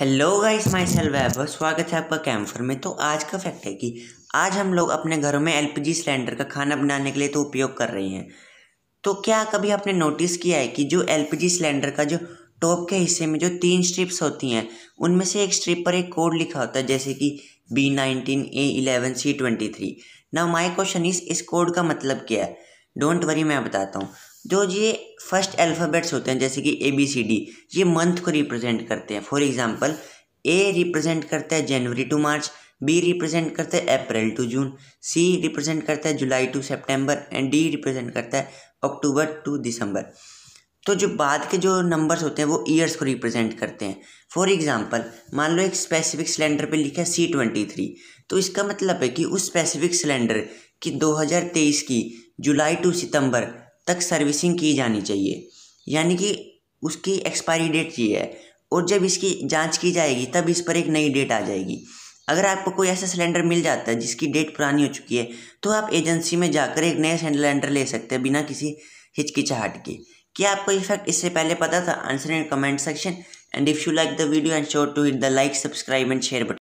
hello guys myself Vaibhav स्वागत है आपका कैम्फर में तो आज का फैक्ट है कि आज हम लोग अपने घरों में एलपीजी सिलेंडर का खाना बनाने के लिए तो उपयोग कर रहे हैं तो क्या कभी आपने नोटिस किया है कि जो एलपीजी सिलेंडर का जो टॉप के हिस्से में जो तीन स्ट्रिप्स होती हैं उनमें से एक स्ट्रिप पर एक कोड लिखा होता है जैसे कि B nineteen A eleven C twenty three ना माई क्वेश्चन इस कोड का मतलब क्या है डोंट वरी मैं बताता हूँ जो ये फर्स्ट अल्फ़ाबेट्स होते हैं जैसे कि ए बी सी डी ये मंथ को रिप्रेजेंट करते हैं फॉर एग्जांपल ए रिप्रेजेंट करता है जनवरी टू मार्च बी रिप्रेजेंट करता है अप्रैल टू जून सी रिप्रेजेंट करता है जुलाई to September and D represent करता है अक्टूबर टू दिसंबर तो जो बाद के जो नंबर्स होते हैं वो ईयर्स को रिप्रेजेंट करते हैं फॉर एग्ज़ाम्पल मान लो एक स्पेसिफिक सिलेंडर पे लिखा है सी ट्वेंटी थ्री तो इसका मतलब है कि उस स्पेसिफिक सिलेंडर की 2023 की जुलाई टू सितंबर तक सर्विसिंग की जानी चाहिए यानी कि उसकी एक्सपायरी डेट ये है और जब इसकी जांच की जाएगी तब इस पर एक नई डेट आ जाएगी अगर आपको कोई ऐसा सिलेंडर मिल जाता है जिसकी डेट पुरानी हो चुकी है तो आप एजेंसी में जाकर एक नया सिलेंडर ले सकते हैं बिना किसी हिचकिचाहट के क्या आपको इफेक्ट इससे पहले पता था answer in comment section and if you like the video and sure to hit the like subscribe and share button